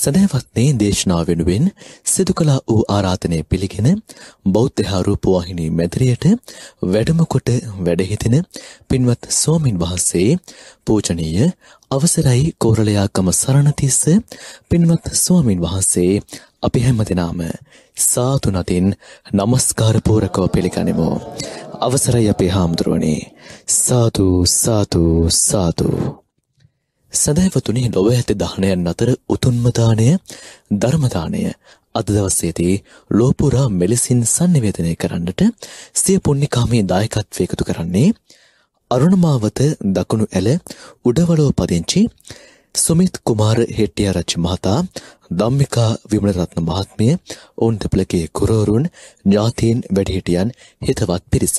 සැදැවත්නේ දේශනා වෙනුවෙන් සිදු කළා වූ ආරාධනය පිළිගෙන බෞද්ධ රූපවාහිනී මැදිරියට වැඩම කොට වැඩහිතෙන පින්වත් ස්වාමින් වහන්සේ පූජනීය අවසරයි කෝරළයාකම සරණතිස්ස පින්වත් ස්වාමින් වහන්සේ අපි හැමදෙනාම සාතු නතින් নমස්කාර පූරකව පිළිගනිමු අවසරයි අපේ හාමුදුරුවනේ සාතු සාතු සාතු සැදැහැවතුනි ලොව ඇති දානයන් අතර උතුන්මදානය ධර්මදානය අද දවස්සේදී ලෝපුරා මෙලෙසින් සන්නිවේදනය කරන්නට සිය පුුණ්ණිකාමේ දායකත්ව එකතු කරන්නේ අරුණමාවත දකුණු ඇල උඩවලෝ පදිංචි සුමිත් කුමාර හෙට්ටිය රච්චි මහතා දම්මිකා විමලරත්න මහත්මිය ඔවුන් දෙපලකේ කුරෝරුන් ඥාතීන් වැඩිහිටියන් හිතවත් පිරිස.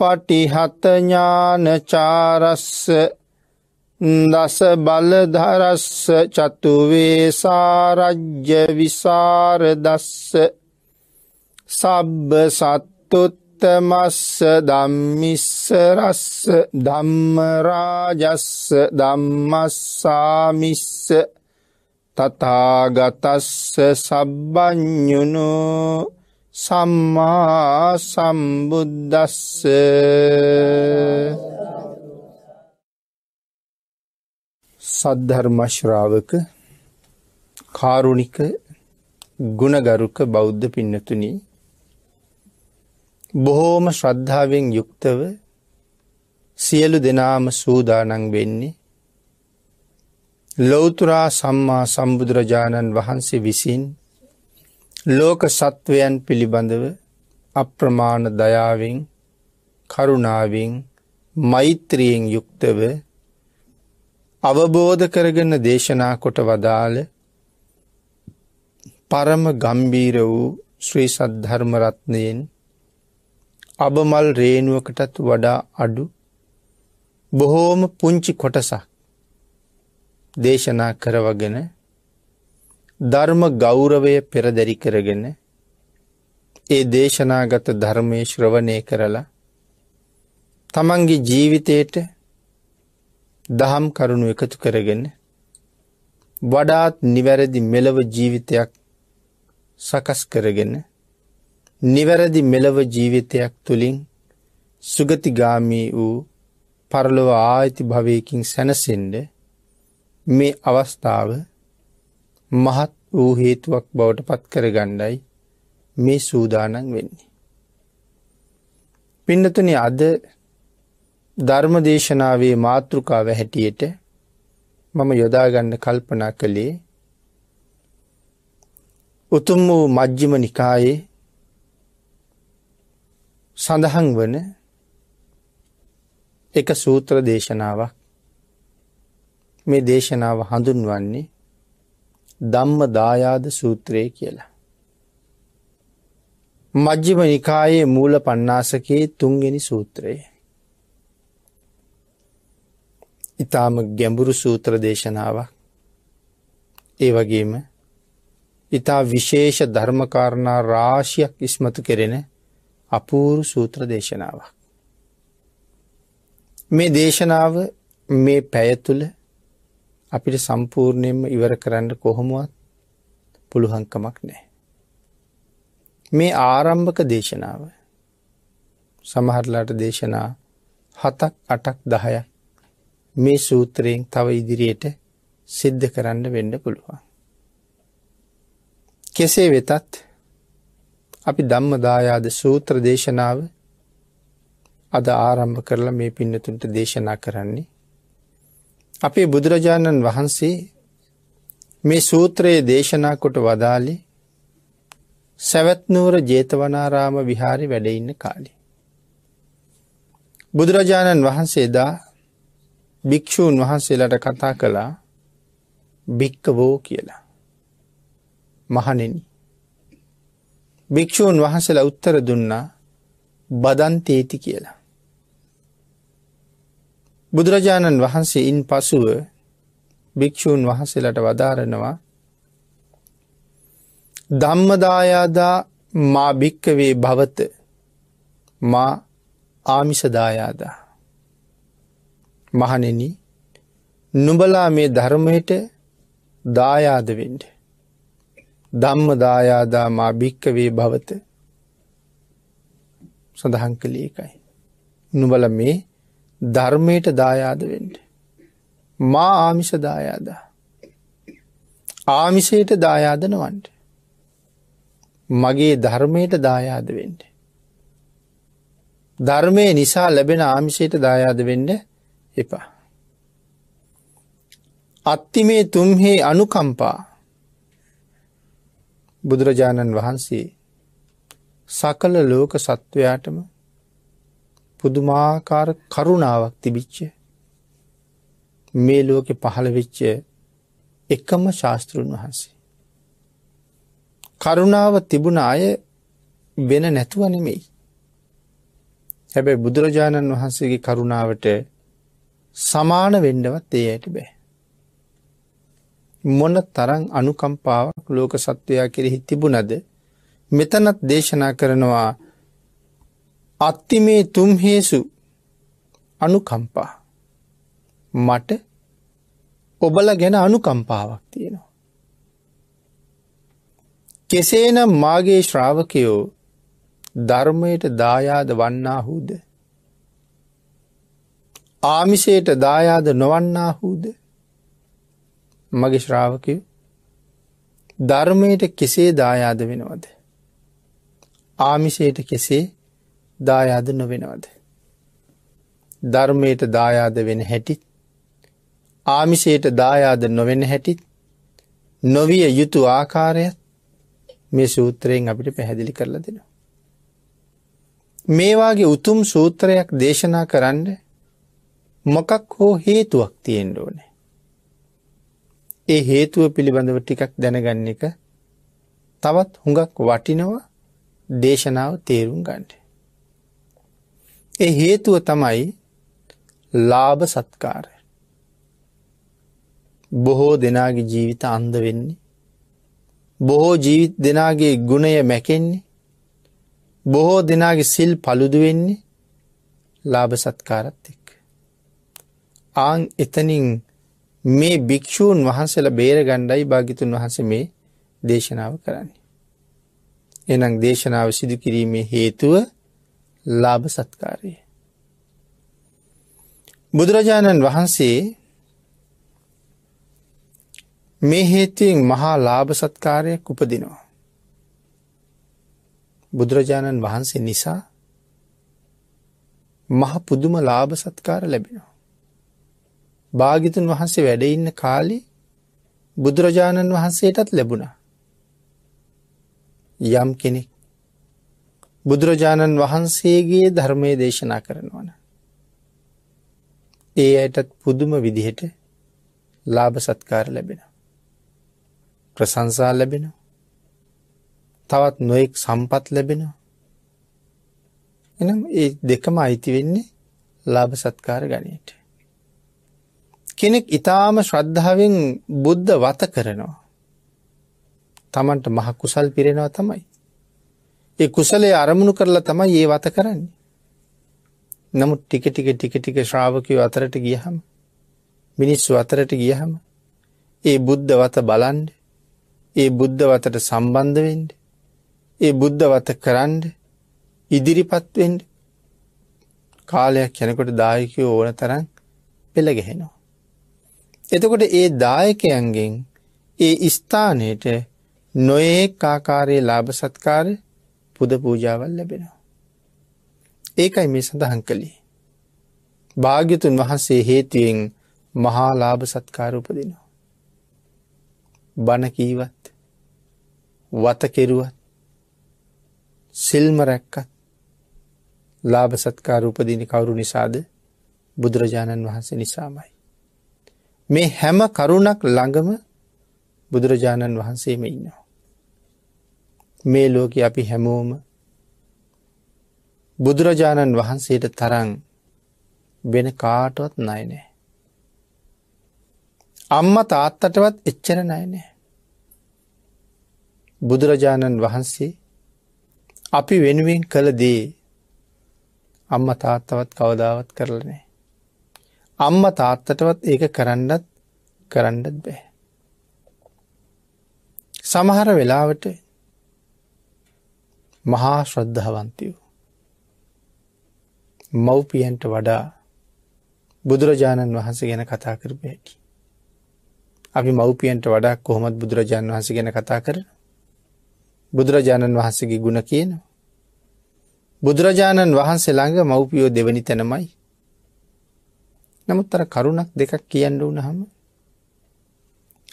පටිහත ඥානචාරස්ස දස බලධරස්ස චතුවේසාරජ්‍ය විසාරදස්ස සබ්බ සත්තුත්තමස්ස දම්මිස්සරස්ස ධම්මරාජස්ස දම්මස්සාමිස්ස තතාගතස්ස සබ්බ්ඥුණු සම්මා සම්බුද්දස්ස සද්ධර්මශ්‍රාවක කාරුණික ගුණගරුක බෞද්ධ පින්නතුනි බොහෝම ශ්‍රද්ධාවෙන් යුක්තව සියලු දෙනාම සූදානං වෙන්නේ ලෞතුරා සම්මා සම්බුදුරජාණන් වහන්සේ විසින් ලෝක සත්වයන් පිළිබඳව අප්‍රමාණ දයාවෙන් කරුණාවෙන් මෛත්‍රියෙන් යුක්තව අවබෝධ කරගෙන දේශනා කොට වදාළ පරම ගම්බීර වූ ශ්‍රී සද්ධර්මරත්නයෙන් අබමල් රේනුවකටත් වඩා අඩු බොහෝම පුංචි කොටසක් දේශනා කරවගෙන ධර්ම ගෞරවය පෙරදැරි කරගෙන ඒ දේශනාගත ධර්මය ශ්‍රවණය කරලා තමන්ගේ ජීවිතයට දහම් කරුණු එකතු කරගෙන වඩාත් නිවැරදි මෙලව ජීවිතයක් සකස් කරගෙන නිවැරදි මෙලව ජීවිතයක් තුළින් සුගතිගාමී වූ පරලොව ආයිති භවයකින් සැනසෙන්ඩ මේ අවස්ථාව මහත් වූ හේතුවක් බවට පත් කරගණ්ඩයි මේ සූදානන් වෙන්නේ. පින්නතුන අද ධර්ම දේශනාවේ මාතෘකාව හැටියට මම යොදාගන්න කල්පනා කළේ උතුම් වූ මජ්ජිම නිකායේ සඳහන් වන එක සූත්‍ර දේශනාවක් මේ දේශනාව හඳුන්වන්නේ ධම්ම දායාද සූත්‍රය කියලා. මජ්ජිම නිකායේ මූල පන්නාසකයේ තුන්ගෙන සූත්‍රයේ. ඉතාම ගැඹුරු සූත්‍ර දේශනාවක් ඒ වගේම ඉතා විශේෂ ධර්මකාරණා රාශියක් ඉස්මතු කෙරෙන අපූරු සූත්‍ර දේශනාවක්. මේ දේශනාව මේ පැය තුළ අපිට සම්පූර්ණයෙන්ම ඉවර කරන්න කොහොමුවත් පුළුහංකමක් නෑ. මේ ආරම්භක දේශනාව සමහරලාට දේශනා හතක් අටක් දහය මේ සූත්‍රයෙන් තව ඉදිරියට සිද්ධ කරන්න වෙන්න පුළුවන්. කෙසේ වෙතත් අපි ධම්මදායාද සූත්‍ර දේශනාව අද ආරම්භ කරලා මේ පින්නතුන්ට දේශනා කරන්නේ අපේ බුදුරජාණන් වහන්සේ මේ සූත්‍රයේ දේශනා කොට වදාලි සැවැත්නූර ජේතවනාරාම විහාරි වැඩඉන්න කාලි. බුදුරජාණන් වහන්සේදා භික්‍ෂූන් වහන්සේලට කතා කළා භික්කවෝ කියලා. මහනෙන. භික්‍ෂූන් වහන්සලා උත්තර දුන්නා බදන්තේති කියලා. බුදුරජාණන් වහන්සේ ඉන් පසුව භික්‍ෂූන් වහන්සේලට වදාරනවා ධම්මදායාදා මා භික්කවේ භවත මා ආමිසදායාදා මහනෙන නුඹලා මේ ධර්මයට දායාදවෙන්ඩ ධම්ම දායාදා මා භික්කවේ භවත සඳහන් කළේකයි නුබල මේ ධර්මයට දායාද වෙන්ට. මා ආමිෂ දායාද. ආමිෂයට දායාදනවන්ට. මගේ ධර්මයට දායාද වෙන්ට. ධර්මය නිසා ලැබෙන ආමිෂයට දායාද වෙන්ඩ එපා. අත්ති මේ තුම්හේ අනුකම්පා බුදුරජාණන් වහන්සේ සකල ලෝක සත්වයාටම පුදුමාකාර කරුණාවක් තිබිච්ච මේ ලෝකෙ පහළ වෙච්ච එකම ශාස්තෘන් වහන්සේ. කරුණාව තිබුණ අය වෙන නැතුව නෙමෙයි. හැබැයි බුදුරජාණන් වහන්සේගේ කරුණාවට සමාන වෙන්ඩවත් ඒ ඇයට බෑ. මොන තරං අනුකම්පාවක් ලෝක සත්වයා කෙරෙහි තිබුණද මෙතනත් දේශනා කරනවා අත්ති මේ තුම් හේසු අනුකම්පා මට ඔබල ගැන අනුකම්පාවක් තියෙනවා. කෙසේනම් මාගේ ශ්‍රාවකයෝ ධර්මයට දායාද වන්නාහුද. ආමිසයට දායාද නොවන්නාහුද මගේ ශ්‍රාවකය ධර්මයට කෙසේ දායාද වෙනවද. ආමිසයට කෙසේ දායාද නොවෙනවද. ධර්මයට දායාද වෙන හැටිත් ආමිසයට දායාද නොවෙන හැටිත් නොවිය යුතු ආකාරයත් මේ සූත්‍රයෙන් අපිට පැහැදිලි කරල දෙනවා. මේවාගේ උතුම් සූත්‍රයක් දේශනා කරන්න මොකක් හෝ හේතුවක් තියෙන් ඕනේ. ඒ හේතුව පිළිබඳව ටිකක් දැනගන්න එක තවත් හුඟක් වටිනවා දේශනාව තේරුම් ගණ්ඩ. ඒ හේතුව තමයි ලාභ සත්කාරය. බොහෝ දෙනාගේ ජීවිත අන්ද වෙන්නේ. බොහෝ ජීවිත දෙනාගේ ගුණය මැකෙන්නේ. බොහෝ දෙනාගේ සිල් පළුදු වෙන්නේ ලාභ සත්කාරත් එක්. ආං එතනින් මේ භික්‍ෂූන් වහන්සල බේර ගණ්ඩයි භාගිතුන් වහස මේ දේශනාව කරන්නේ. එනම් දේශනාව සිදු කිරීමේ හේතුව ලාභ සත්කාරයේ. බුදුරජාණන් වහන්සේ මේ හේතුවෙන් මහා ලාභ සත්කාරයක් උපදිනවා. බුදුරජාණන් වහන්සේ නිසා මහ පුදුම ලාභ සත්කාර ලැබෙනවා. භාගිතුන් වහන්සේ වැඩඉන්න කාලි බුදුරජාණන් වහන්සේටත් ලැබුණා. යම් කෙනෙක් බුදුරජාණන් වහන්සේගේ ධර්මය දේශනා කරනවන. ඒ අයටත් පුදුම විදිහට ලාභ සත්කාර ලැබෙන. ප්‍රසංසා ලැබෙන තවත් නොයෙක් සම්පත් ලැබෙන එනම් ඒ දෙකම අයිති වෙන්නේ ලාභ සත්කාර ගනයට. කෙනෙක් ඉතාම ශ්‍රද්ධාවෙන් බුද්ධ වත කරනවා. තමන්ට මහකුසල් පිරෙනවා තමයි. ඒ කුසලේ අරමුණු කරලා තමයි ඒ වත කරන්නේ. නමුත් ටික ටික ටික ටික ශ්‍රාවකයෝ අතරට ගියහම මිනිස්සු අතරට ගියහම ඒ බුද්ධ වත බලන්ඩ ඒ බුද්ධ වතට සම්බන්ධවෙන්ඩ ඒ බුද්ධ වත කරන්ඩ ඉදිරිපත්වෙන්ඩ කාලයක් යැනකොට දායකයෝ ඕන තරන් පෙළගැහෙනවා. එතකොට ඒ දායකයන්ගෙන් ඒ ස්ථානයට නොඒ ආකාරයේ ලාභ සත්කාරය පුද පූජාවල් ලැබෙනවා. ඒකයි මේ සඳහන් කළේ. භාග්‍යතුන් වහන්සේ හේතුවෙන් මහා ලාභ සත්කාර උපදිනවා. බණකීවත් වතකෙරුවත් සිල්ම රැක්කත් ලාභ සත්කාර උපදින කවුරු නිසාද බුදුරජාණන් වහන්සේ නිසාමයි. මේ හැම කරුණක් ළඟම බුදුරජාණන් වහන්සේම ඉන්නවා. මේ ලෝක අපි හැමෝම බුදුරජාණන් වහන්සේට තරන් වෙන කාටවත් නයිනෑ. අම්ම තාත්තටවත් එච්චර නයිනෑ. බුදුරජාණන් වහන්සේ අපි වෙනුවෙන් කළ දේ අම්ම තාත්තවත් කවදාවත් කරලනෑ. අම්ම තාත්තටවත් ඒක කරන්නත් කරන්නත් බෑ. සමහර වෙලාවට මහා ශ්‍රද්ධාවන්තිව. මව්පියන්ට වඩා බුදුරජාණන් වහන්සේ ගැන කතා කරපු හැකි. අපි මව්පියන්ට වඩා කොහොමත් බුදුරජාණන් වහස ගැන කතා කරන. බුදුරජාණන් වහන්සගේ ගුණ කියන. බුදුරජාණන් වහන්සේ ළඟ මව්පියෝ දෙවනි තැනමයි. නමුත්තර කරුණක් දෙකක් කියන්න වනහම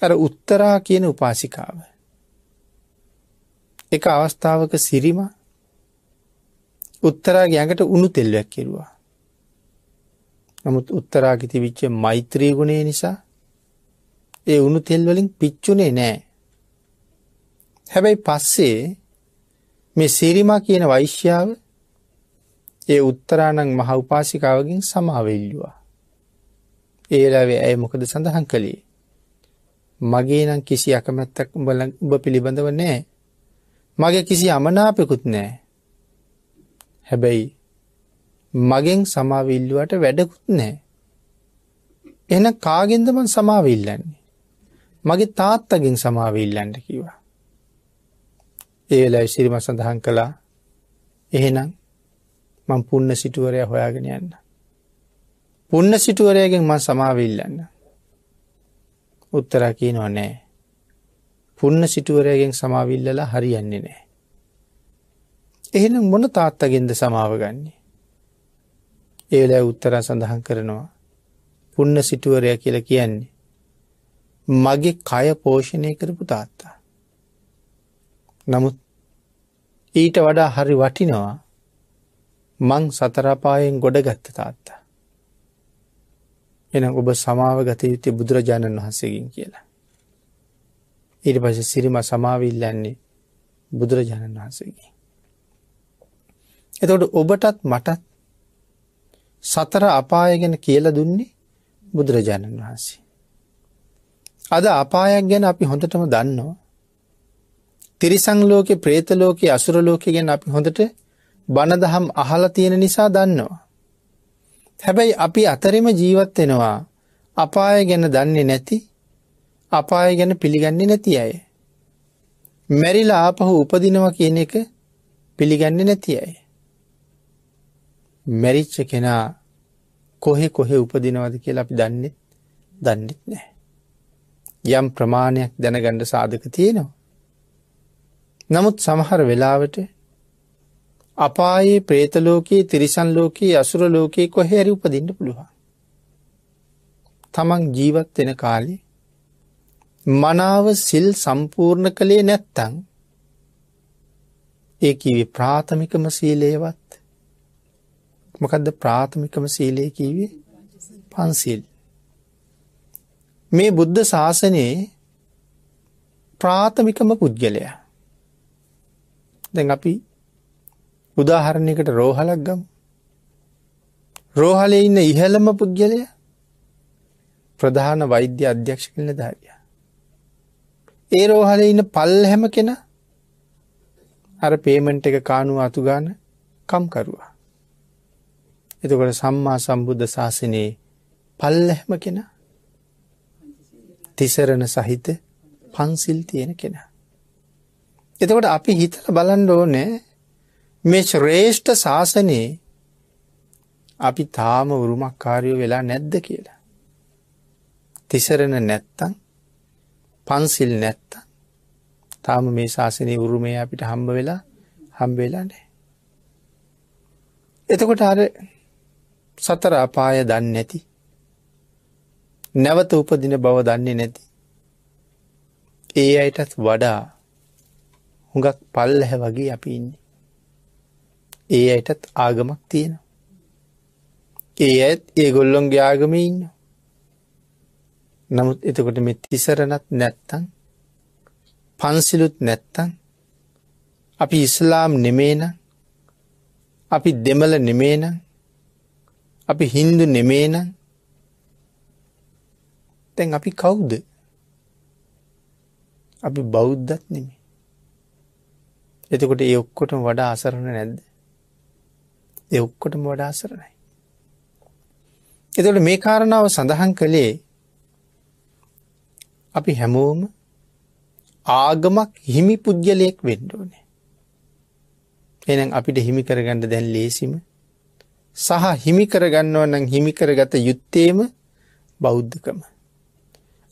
අර උත්තරා කියන උපාසිකාව. එක අවස්ථාවක සිරිම උත්තරා ගැඟට උුණු තෙල්වැක් කෙරුවා. නමුත් උත්තරාගිති විච්ච මෛත්‍රී ගුණේ නිසා ඒ උුණු තෙල්වලින් පිච්චුනේ නෑ. හැබැයි පස්සේ මේ සිරිමා කියන වෛශ්‍යාව ඒ උත්තරාණං මහ උපාසිකාවගින් සමාවෙල්ලවා. ඒලාවේ ඇය මොකද සඳහන් කළේ. මගේ නම් කිසි අකමැත්තක් උඹ පිළිබඳව නෑ මගේ කිසි අමනාපෙකුත් නෑ. හැබැයි මගෙන් සමාවිල්ලුවට වැඩකුත් නෑ. එන කාගෙන්දමන් සමාවිල්ලන්නේ. මගේ තාත්තගෙන් සමාවිල්ලන්ට කිවා. ඒලා සිරිම සඳහන් කළා එහෙනම් මං පුන්න සිටුවරය හොයාගෙන යන්න. පුන්න සිටුවරයගෙන් මං සමාවිල්ලන්න. උත්තර කියනව නෑ. පුන්න සිටුවරයගෙන් සමාවිල්ලලා හරියන්නේ නෑ. එහෙනම් මොන තාත්තගෙන්ද සමාවගන්නේ. ඒලෑ උත්තර සඳහන් කරනවා. පුන්න සිටුවරය කියලා කියන්නේ. මගේ කය පෝෂණය කරපු තාත්තා. නමුත් ඊට වඩා හරි වටිනවා මං සතරපායෙන් ගොඩගත්ත තාත්තා. එන ඔබ සමාව ගත යුත්තේ බුදුරජාණන් වහන්සේකින් කියලා. ඊට පස සිරිම සමාවිල්ලන්නේ බුදුරජාණන් වහන්සේගේ. එතකොට ඔබටත් මටත් සතර අපාය ගැන කියල දුන්නේ බුදුරජාණන් වහන්සේ. අද අපායක් ගැන අපි හොඳටම දන්නවා. තිරිසං ලෝකෙ ප්‍රේතලෝකෙ අසුරලෝකෙ ගැන අපි හොඳට බණදහම් අහලා තියෙන නිසා දන්නවා. හැබැයි අපි අතරෙම ජීවත් වෙනවා අපාය ගැන දන්නේ නැති අපාය ගැන පිළිගන්නේ නැති අය. මැරිලා ආපහු උපදිනවා කියන එක පිළිගන්නේ නැති අය. මැරිච්ච කෙනා කොහෙ කොහෙ උපදිනවද කියලා අපි දන්නෙත් දන්නෙත් නෑ. යම් ප්‍රමාණයක් දැනගණ්ඩ සාධක තියෙනවා. නමුත් සමහර වෙලාවට අපායේ ප්‍රේතලෝකයේ තිරිසන් ලෝකයේ අසුර ලෝකයේ කොහැරි උපදින්න පුළුවන්. තමන් ජීවත් වෙන කාලේ මනාව සිල් සම්පූර්ණ කළේ නැත්තං ඒ කිවි ප්‍රාථමිකම සීලේවත් මොකදද ප්‍රාථමිකම සීලය කීවේ පන්සිල් මේ බුද්ධ ශාසනයේ ප්‍රාථමිකම පුද්ගලයා දැන් අපි උදාහරණයකට රෝහලක් ගම් රෝහලේ ඉන්න ඉහළම පුද්ගලය ප්‍රධාන වෛද්‍ය අධ්‍යක්ෂ කළ ධාරිය ඒ රෝහල ඉන්න පල් හැම කෙන අර පේමෙන්ට් එක කානුව අතුගාන කම්කරුවා. එතකොට සම්මා සම්බුද්ධ ශාසනයේ පල්ල හැම කෙන තිසරණ සහිත පන්සිල් තියෙන කෙන. එතකොට අපි හිතල බලන්ඩ ඕනෑ මේ ශ්‍රේෂ්ඨ ශාසනයේ අපි තාම උරුමක් කාරයෝ වෙලා නැද්ද කියලා. තිසරණ නැත්තං පන්සිල් නැත්ත තාම මේ ශාසනය උරුමය අපිට හම්බ වෙලා හම්බවෙලා නෑ. එතකොට අර සතර අපාය දන්න නැති නැවත උපදින බව දන්නේ නැති ඒ අයටත් වඩා හුඟක් පල්ලැහ වගේ අපි ඉන්නේ. ඒ අයටත් ආගමක් තියෙනවා. ඒ ඇත් ඒ ගොල්ලොන්ගේ ආගම ඉන්නවා. නමුත් එතකොට මෙ තිසරණත් නැත්තං පන්සිලුත් නැත්තං අපි ඉස්ලාම් නෙමේන අපි දෙමල නෙමේන අපි හින්දු නෙමේන තැන් අපි කවුද අපි බෞද්ධත් නෙමේ එතකොට ඒ ඔක්කොටම වඩා අසරණ නැද්ද එ ඔක්කොටම වඩා අසරණයි එතට මේ කාරණාව සඳහන් කළේ අපි හැමෝම ආගමක් හිමි පුද්ගලයෙක් වෙන්ඩෝනේ. එනම් අපිට හිමි කරගන්න දැන් ලේසිම සහ හිමි කරගන්නව නම් හිමි කරගත යුත්තේම බෞද්ධකම.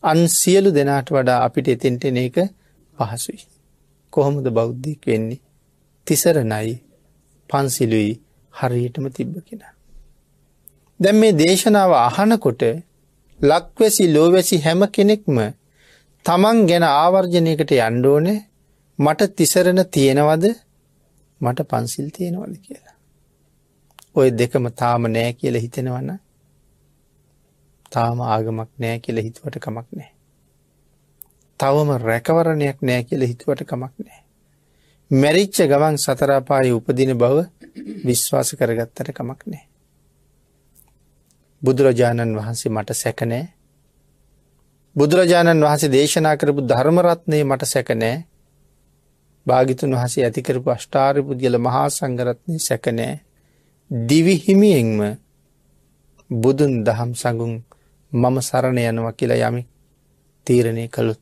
අන් සියලු දෙනාට වඩා අපිට එතෙන්ට එන එක පහසුයි. කොහොමද බෞද්ධයක් වෙන්නේ තිසරණයි පන්සිලුයි හරියටම තිබ්බ කෙන. දැන් මේ දේශනාව අහනකොට ලක්වැසි ලෝවැසි හැම කෙනෙක්ම තමන් ගැන ආවර්ජනයකට යන්න ඕනේ මට තිසරණ තියෙනවද මට පන්සිල් තියෙනවද කියලා. ඔය දෙකම තාම නෑ කියල හිතෙනවන්න තාම ආගමක් නෑ කියල හිතුවට කමක් නෑ. තවම රැකවරණයක් නෑ කියල හිතුවට කමක් නෑ. මැරිච්ච ගමන් සතරාපාය උපදින බව විශ්වාස කරගත්තට කමක් නෑ. බුදුරජාණන් වහන්සේ මට සැකනෑ බුදුරජාණන් වහන්සේ දේශනා කරපු ධර්මරත්නය මට සැකනෑ භාගිතුන් වහසේ ඇතිකරපු අෂ්ඨාරිපුද්ගල මහා සංගරත්නය සැකනෑ දිවිහිමියෙන්ම බුදුන් දහම් සඟුන් මම සරණ යනවා කියලා යමි තීරණය කළුත්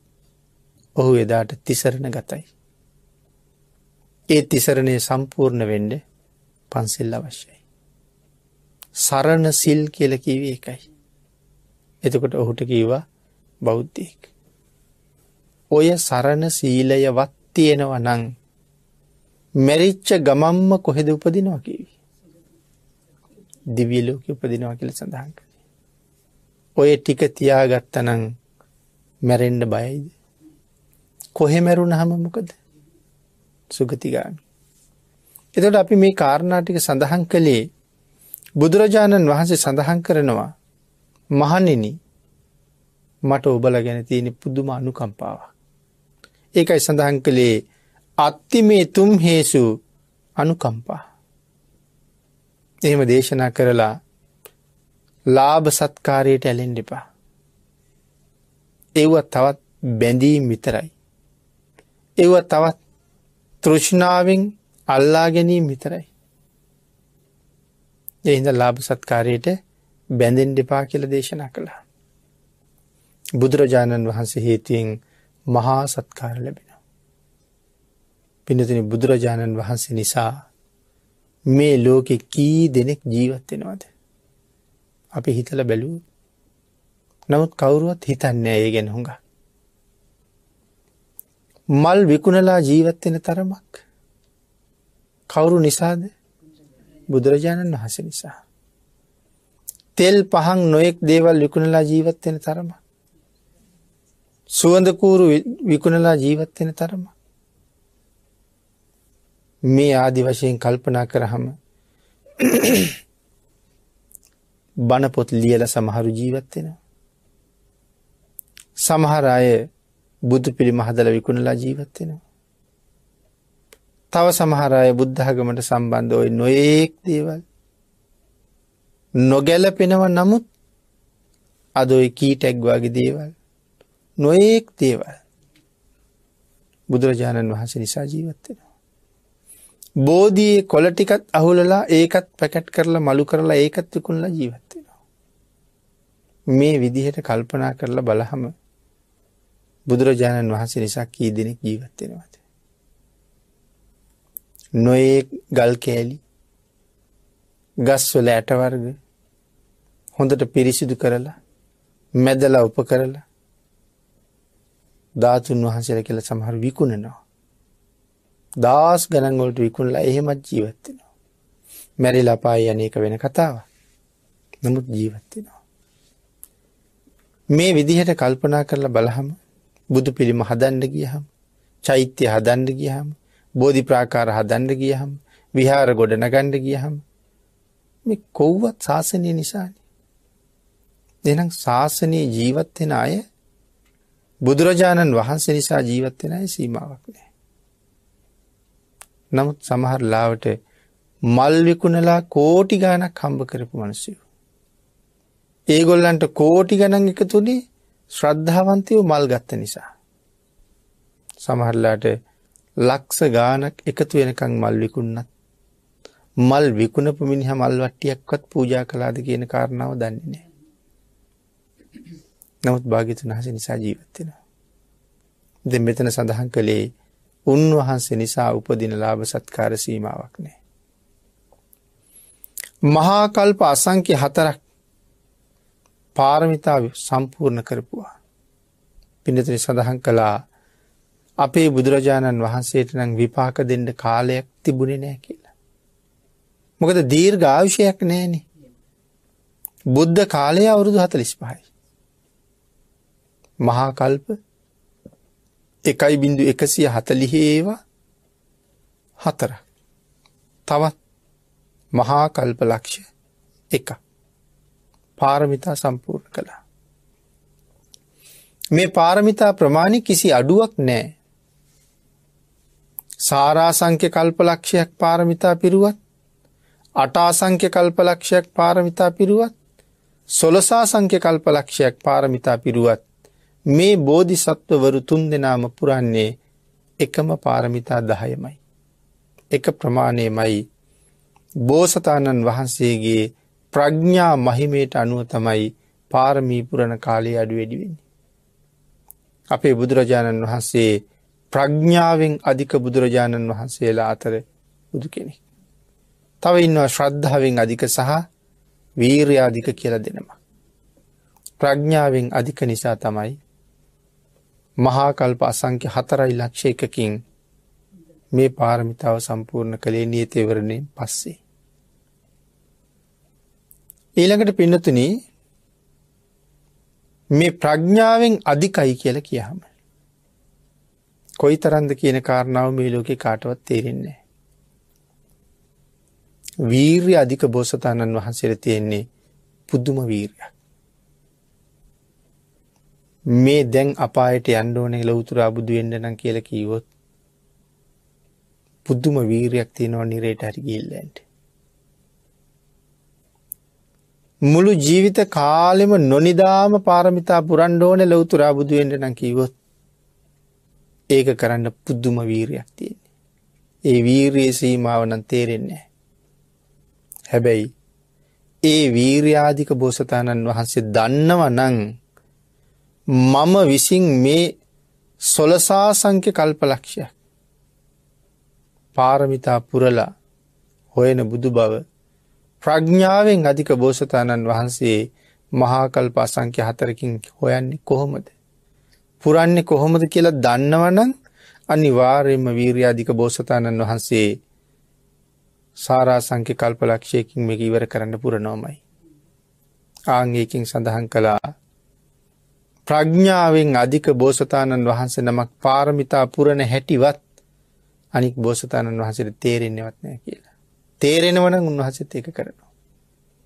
ඔහු එදාට තිසරණ ගතයි. ඒ තිසරණය සම්පූර්ණ වෙන්ඩ පන්සිල් අවශ්‍යයි. සරණ සිල් කියලකිවේ එකයි. එතකොට ඔහුට කීවා බෞද්ධයෙක්. ඔය සරණ සීලයවත් තියෙනව නං මැරිච්ච ගමම්ම කොහෙද උපදිනවා කිවි. දිවියලෝක උපදිනවා කියල සඳහන් කළේ. ඔය ටික තියාගත්තනං මැරෙන්ඩ බයයිද. කොහෙ මැරුණ හම මොකද සුගතිගාමි. එතට අපි මේ කාරණාටික සඳහන් කළේ බුදුරජාණන් වහන්සේ සඳහන් කරනවා මහනිනි මට ඔබල ගැන තියෙන පුදුම අනුකම්පාවක්. ඒකයි සඳහන් කළේ අත්ති මේ තුම් හේසු අනුකම්පා. එහෙම දේශනා කරලා ලාභ සත්කාරයට ඇලෙන්ඩිපා. ඒව තවත් බැඳීම් විතරයි. ඒව තවත් තෘෂ්ණාවෙන් අල්ලා ගැනීම විතරයි. එහිද ලාභ සත්කාරයට බැඳෙන් දෙපා කියල දේශනා කළා. බුදුරජාණන් වහන්සේ හේතුවෙන් මහා සත්කාර ලැබෙනවා. පිනතින බුදුරජාණන් වහන්සේ නිසා මේ ලෝකෙ කී දෙනෙක් ජීවත්වෙනවාද. අපි හිතල බැලූ නමුත් කවුරුවත් හිතන්න ඒ ගැන හොඟ. මල් විකුණලා ජීවත්වෙන තරමක් කවුරු නිසාද බුදුරජාණන් වහස නිසා. තෙල් පහන් නොයෙක් දේවල් විකුණලා ජීවත්වෙන තරමක් සුවඳ කූරු විකුණලා ජීවත් වෙන තරම. මේ ආදි වශයෙන් කල්පනා කරහම බණපොත් ලියල සමහරු ජීවත් වෙන. සමහර අය බුදු පිළිම හදල විකුණලා ජීවත් වෙනවා. තව සමහර අය බුද්ධහගමට සම්බන්ධ ඔයි නොයෙක් දේවල් නොගැලපෙනව නමුත් අදොයි කීටැක්වාගේ දේවල් නොයෙක් දේවල් බුදුරජාණන් වහන්සේ නිසා ජීවත්වෙනවා. බෝධයේ කොලටිකත් අහුලලා ඒකත් පැකට් කරලා මළු කරලා ඒකත් විකුල්ලා ජීවත්වෙනවා. මේ විදිහට කල්පනා කරලා බලහම බුදුරජාණන් වහන්සේ නිසා කී දෙනෙක් ජීවත්වෙනවද. නොයේ ගල් කෑලි ගස්වල ඇටවර්ග හොඳට පිරිසිදු කරලා මැදලා උප කරලා ධාතුන් වහන්සේල කියල සමහර විකුණනවා. දස් ගණන්වලට විකුණලා එහෙමත් ජීවත්වෙනවා. මැරි ලපායි යනක වෙන කතාව. නමුත් ජීවත්වෙනවා. මේ විදිහට කල්පනා කරලා බලහම බුදු පිළිම හදන්ඩ ගියහම් චෛත්‍ය හදන්ඩ ගියහම් බෝධි ප්‍රාකාර හදන්ඩ ගියහම් විහාර ගොඩ නගණ්ඩ ගියහම් මේ කොව්වත් ශාසනය නිසාන. දෙනම් ශාසනයේ ජීවත්වෙන අය බුදුරජාණන් වහන්සේ නිසා ජීවත්වෙන අයි සීමාවක් නෑ. නමුත් සමහර ලාවට මල්විකුණලා කෝටි ගානක් කම්භ කරපු මනසිව. ඒගොල්ලන්ට කෝටි ගණන් එක තුළි ශ්‍රද්ධාවන්තයව මල් ගත්ත නිසා. සමහරලාට ලක්ස ගානක් එකතු වෙනකං මල් විකුන්නත් මල් විකුණපු මිනිහ මල් වට්ටියක්වත් පූජා කලාද කියන කාරණාව දන්නේ නෑ. නමුත් භාගිතුන් වහස නිසා ජීවත්වෙනවා. දෙ මෙතන සඳහන් කළේ උන්වහන්සේ නිසා උපදින ලාභ සත්කාර සීමාවක් නෑ. මහාකල්ප අසංකය හතරක් පාරමිතාව සම්පූර්ණ කරපුවා. පිනතිරි සඳහන් කළා අපේ බුදුරජාණන් වහන්සේට නම් විපාක දෙන්න කාලයක් තිබුණේ නෑ කියලා. මොකද දීර් ගාවිෂයක් නෑනේ. බුද්ධ කාලය අවුරුදු හතලිස් පහයි. මහාකල්ප එකයි බිඳු එකසිය හතලිහේවා හතර තවත් මහාකල්ප ලක්ෂ එක පාරමිතා සම්පූර්ණ කළා. මේ පාරමිතා ප්‍රමාණි කිසි අඩුවක් නෑ සාරාසංක්‍ය කල්පලක්ෂයක් පාරමිතා පිරුවත් අටාසංක්‍ය කල්පලක්ෂයක් පාරමිතා පිරුවත් සොලසා සංක්‍ය කල්පලක්ෂයක් පාරමිතා පිරුවත් මේ බෝධිසත්වවරු තුන් දෙනාම පුරන්නේ එකම පාරමිතා දහයමයි. එක ප්‍රමාණය මයි බෝසතාණන් වහන්සේගේ ප්‍රඥ්ඥා මහිමයට අනුව තමයි පාරමීපුරණ කාලය අඩු වැඩිවෙන්නේ. අපේ බුදුරජාණන් වහන්සේ ප්‍රඥ්ඥාවෙන් අධික බුදුරජාණන් වහන්සේලා අතර බුදු කෙනෙක්. තව ඉන්නවා ශ්‍රද්ධාවෙන් අධික සහ වීර්යාධික කියල දෙනවා. ප්‍රඥ්ඥාවෙන් අධික නිසා තමයි මහාකල්ප අසංක්‍ය හතරයි ලක්ෂ එකකින් මේ පාරමිතාව සම්පූර්ණ කළේ නියතෙවරණය පස්සේ. ඊළඟට පින්නතුන මේ ප්‍රඥ්ඥාවෙන් අධිකයි කියල කියහම. කොයි තරන්ද කියන කාරණාව මේ ලෝකෙ කාටවත් තේරෙන්නේ. වීර්ය අධික බෝසතාණන් වහන්සේර තියෙන්නේ පුද්දුම වීරයක්. මේ දැන් අපායට යන්න ඕනේ ලෞතුරා බුදු වෙන්න නම් කියලා කිව්වොත් පුදුම වීරයක් තියෙනවා නිරේට හරි ගිහිල්ලන්ට. මුළු ජීවිත කාලෙම නොනිදාම පාරමිතා පුරන්න ඕනේ ලෞතුරා බුදු වෙන්න නම් කිව්වොත් ඒක කරන්න පුදුම වීරයක් තියෙන්නේ. ඒ වීරයේ සීමාව නම් තේරෙන්නේ හැබැයි ඒ වීරයාධික බෝසතාණන් වහන්සේ දන්නව නං මම විසින් මේ සොලසා සංක්‍ය කල්පලක්ෂයක් පාරමිතා පුරලා හොයන බුදු බව ප්‍රඥ්ඥාවෙන් අධික බෝසතාණන් වහන්සේ මහාකල්ප අසංක්‍ය හතරකින් හොයන්නේ කොහොමද. පුරන්නේ කොහොමද කියලා දන්නවනන් අනිවාර්යම වීරයාධික බෝසතාණන් වහන්සේ සාරාසංක්‍ය කල්පලක්ෂයකින් මෙක ඉවර කරන්න පුරනෝමයි. ආංගේකින් සඳහන් කලා ප්‍රඥාවෙන් අධික බෝසතාණන් වහන්සේ නමක් පාරමිතා පුරණ හැටිවත් අනික් බෝසතාණන් වහසට තේරෙන්නවත් නෑ කියලා. තේරෙනවන උන්වහසත් ඒක කරනවා.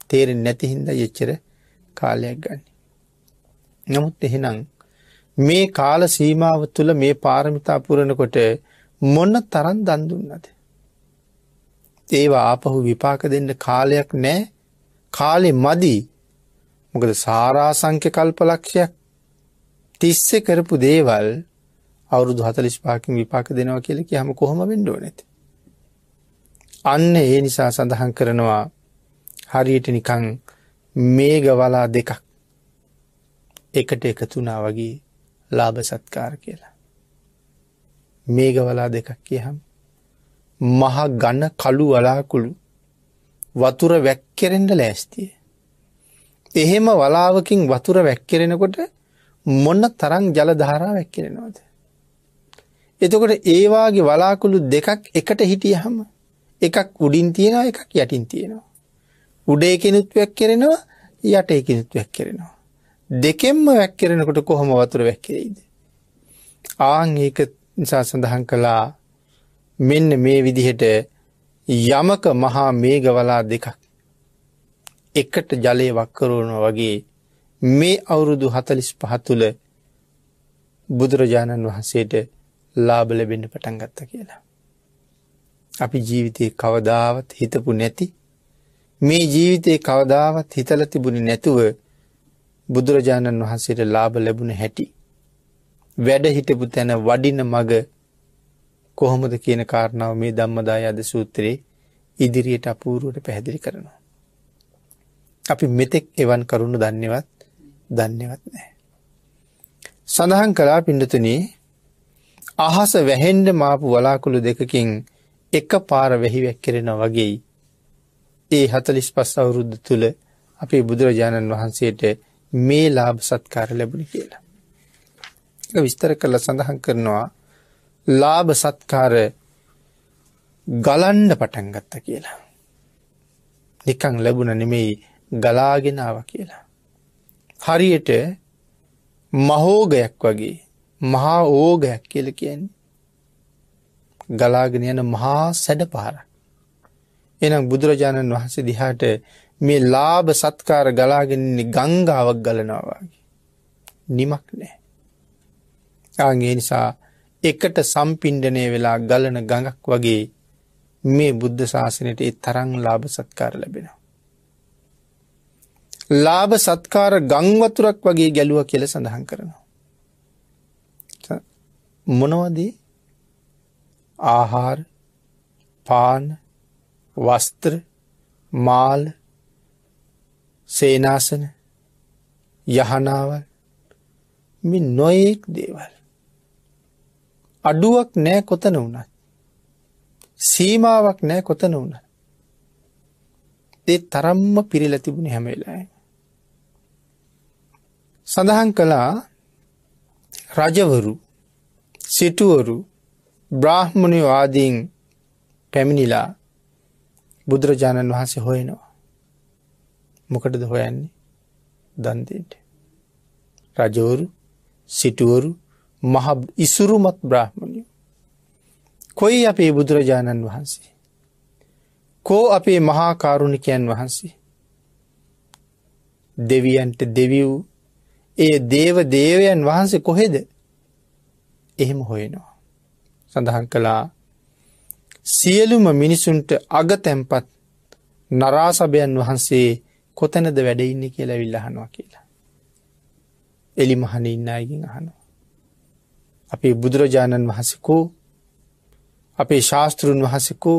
තේරෙන් නැතිහින්ද යච්චර කාලයක් ගන්න. නමුත් එහෙනම් මේ කාල සීමාව තුළ මේ පාරමිතා පුරණකොට මොන්න තරන් දන්දුන්නද. ඒවා ආපහු විපාක දෙන්න කාලයක් නෑ කාලෙ මදී මොකද සාරාසංක්‍ය කල්පලක්ෂයක් තිස්ස කරපු දේවල් අවුරුදු හතලිස් පාකින් විපාක දෙනවා කියලකි හම කොහොම වෙන්ඩෝ නැති. අන්න ඒ නිසා සඳහන් කරනවා හරියට නිකං මේගවලා දෙකක් එකට එකතුනා වගේ ලාභ සත්කාර කියලා. මේගවලා දෙකක් කියහම් මහ ගන්න කළු වලාකුළු වතුර වැක්කෙරෙන්ට ලෑස්තිය. එහෙම වලාවකින් වතුර වැක්කෙරෙනකොට මොන්න තරං ජලධාරා වැැක්කෙනෙනවාද. එතකොට ඒවාගේ වලාකුළු දෙකක් එකට හිටිය හම එකක් උඩින් තියෙනවා එකක් යටින් තියෙනවා. උඩේකෙනුත් වැැක් කෙරෙනවා යට එකනුත් වැැක් කෙරෙනවා. දෙකෙන්ම වැැක් කෙරෙනකොට කොහොම වතුර වැැක්කෙරෙයිද. ආං ඒක නිසා සඳහන් කළා මෙන්න මේ විදිහට යමක මහා මේගවලා දෙකක් එකට ජලය වක්කරුවන වගේ මේ අවුරුදු හතලිස් පහතුළ බුදුරජාණන් වහන්සේට ලාබ ලැබෙන්ඩ පටන් ගත්ත කියලා. අපි ජීවිතයේ කවදාවත් හිතපු නැති මේ ජීවිතයේ කවදාවත් හිතල තිබුණි නැතුව බුදුරජාණන් වහන්සේට ලාබ ලැබුණ හැටි. වැඩ හිටපු තැන වඩින මග කොහොමද කියන කාරණාව මේ ධම්මදාය අද සූත්‍රයේ ඉදිරියට අපූරුවට පැහැදිලි කරනවා. අපි මෙතෙක් එවන් කරුණු දන්නේවත් දන්නේවත් නෑ. සඳහන් කලා පිඩතුනී අහස වැහෙන්ඩ මාපු වලාකුළු දෙකකින් එක පාර වැහිවැක් කෙරෙන වගේ ඒ හතලිස් පස් අවුරුද්ධ තුළ අපේ බුදුරජාණන් වහන්සේට මේ ලාභ සත්කාර ලැබුණි කියලා. විස්තර කරල සඳහන් කරනවා ලාභ සත්කාර ගලන්ඩ පටන්ගත්ත කියලා. නිකං ලැබුණ නෙමෙයි ගලාගෙනාව කියලා. හරියට මහෝගයක් වගේ මහා ඕගයක් කියල කියන්නේ. ගලාගෙන යන මහා සැඩ පාර. එනම් බුදුරජාණන් වහන්සේ දිහාට මේ ලාභ සත්කාර ගලාගෙනන්නේ ගංගාවක් ගලනවාගේ. නිමක් නෑ. ආගේ නිසා එකට සම්පින්ඩනය වෙලා ගලන ගඟක් වගේ මේ බුද්ධ ශාසනයට ඒ තරං ලාභ සත්කාර ලැබෙනවා. ලාභ සත්කාර ගංවතුරක් වගේ ගැලුව කියල සඳහන් කරනවා. මොනවදී ආහාර පාන වස්ත්‍ර මාල් සේනාසන යහනාවල් මෙ නොයෙක් දේවල්. අඩුවක් නෑ කොතන වුණත්. සීමාවක් නෑ කොතන වුණත්. ඒ තරම්ම පිරිල තිබුණ හැමවෙලායි. සඳහන් කළා රජවරු සිටුවරු බ්‍රාහ්මණයවාදීන් පැමිණිලා බුදුරජාණන් වහන්සේ හොයනවා. මොකටද හොයන්නේ දන්දීට. රජවරු සිටුවරු මහ ඉසුරුමත් බ්‍රාහ්මණය. කොයි අපේ බුදුරජාණන් වහන්සේ. කෝ අපේ මහාකාරුණිකයන් වහන්සේ. දෙවියන්ට දෙවියූ ඒ දේව දේවයන් වහන්සේ කොහෙද එහෙම හොයනවා. සඳහන් කළා සියලුම මිනිසුන්ට අග තැම්පත් නරාසභයන් වහන්සේ කොතැනද වැඩඉන්න කියලා විල්ලහනවා කියලා. එලි මහන ඉන්න අයගින් අහනවා. අපේ බුදුරජාණන් වහසකෝ අපේ ශාස්තෘන් වහසකෝ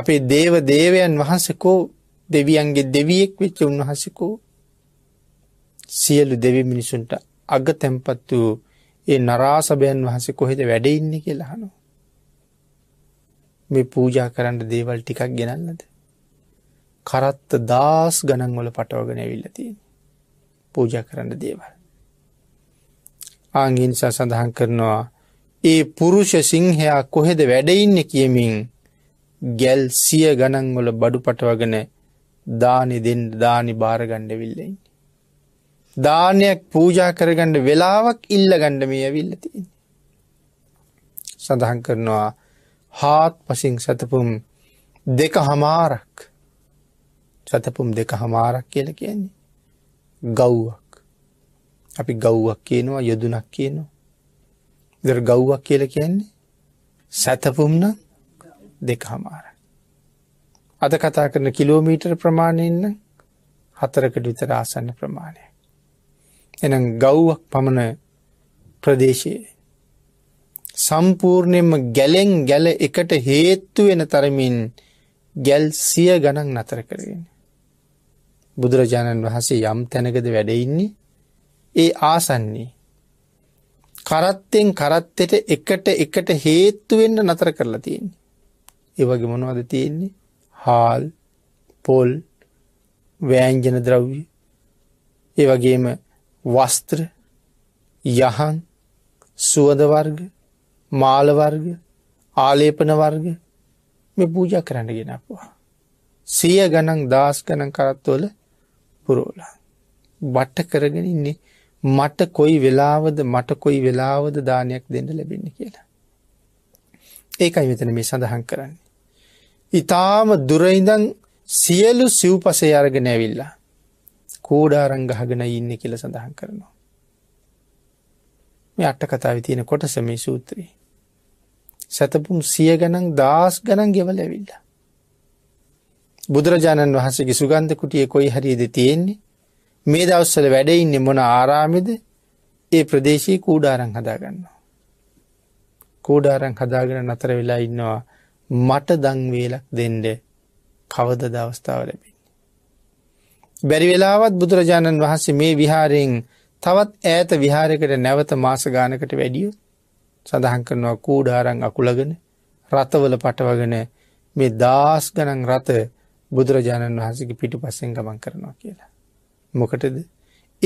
අපේ දේව දේවයන් වහන්සකෝ දෙවියන්ගේ දෙවියෙක් වෙච්ච උන්වහසකෝ සියලු දෙවි මිනිසුන්ට අග තැම්පත් වූ ඒ නරාසභයන් වහස කොහෙද වැඩඉන්න කියලාහනු. මේ පූජා කරන්න දේවල් ටිකක් ගෙනන්නද. කරත්ත දාස් ගණන්වල පටවගෙන ඇවිල්ලතිය. පූජා කරන්න දේවල්. ආංගිනිසා සඳහන් කරනවා ඒ පුරුෂ සිංහයා කොහෙද වැඩඉන්න කියමින් ගැල් සිය ගණන්වල බඩු පටවගෙන දානි දෙන්න දානි භාරගණ්ඩ විල්ලෙන්. දානයක් පූජා කරගන්න වෙලාවක් ඉල්ලගන්න මේ ඇවිල්ල තියෙන්නේ. සඳහන් කරනවා හාත් පසින් සතපුම් දෙක හමාරක් සතපුම් දෙක හමාරක් කියල කියන්නේ. ගව්වක් අපි ගව්වක් කියනවා යොදුනක් කියනවා. දර ගව්වක් කියල කියන්නේ සැතපුම්න දෙක හමාර. අද කතා කරන කිලෝමීටර් ප්‍රමාණයන්න හතරකට විතර ආසන්න ප්‍රමාණය. එනම් ගව්වක් පමණ ප්‍රදේශයේ සම්පූර්ණයෙන්ම ගැලෙන් ගැල එකට හේත්තු වෙන තරමින් ගැල් සිය ගණන් නතර කරගෙන. බුදුරජාණන් වහන්සේ යම් තැනකද වැඩඉන්නේ ඒ ආසන්නේ. කරත්තෙන් කරත්තෙට එකට එකට හේත්තුවෙන්න නතර කරලා තියෙන්නේ. ඒවගේ මොනවද තියෙන්නේ හාල් පොල් වෑංජන ද්‍රව්‍ය ඒවගේම වස්ත්‍ර යහන් සුවදවර්ග මාලවර්ග ආලේපන වර්ග මේ පූජ කරන්න ගෙනක්වා. සිය ගණන් දස් ගණන් කරත්වල පුරෝලා. බට්ට කරගෙන ඉන්නේ මට කොයි වෙලාවද මට කොයි වෙලාවද දානයක් දෙන්න ලැබෙන්න කියලා. ඒකයි මෙතන මේ සඳහන් කරන්නේ. ඉතාම දුරයිඳන් සියලු සිව් පසේ අරගෙන ඇවිල්ලා. කෝඩාරං ගහගෙන ඉන්න කියල සඳහන් කරනවා. මේ අට කතාව තියෙන කොටස මේ සූත්‍රී. සැතපුම් සිය ගණන් දාස් ගණන් ගෙවල ඇවිල්ල. බුදුරජාණන් වහන්සේගේ සුගන්ධ කුටිය කොයි හරිද තියෙන්නේ මේ දවස්සල වැඩඉන්න මොන ආරාමිද ඒ ප්‍රදේශයේ කූඩාරං හදාගන්නවා. කෝඩාරං හදාගෙන අතර වෙලා ඉන්නවා මට දංවේලක් දෙන්ඩ කවද දවස්ථාව ලැබින්. බැරි වෙලාවත් බුදුරජාණන් වහන්සේ මේ විහාරයෙන් තවත් ඈත විහාරකට නැවත මාසගානකට වැඩිය සඳහන් කරනවා කූඩාරං අකුලගෙන රථවල පටවගෙන මේ දාස් ගනන් රථ බුදුරජාණන් වහන්සගේ පිටු පස්සෙන් ගමන් කරනවා කියලා. මොකටද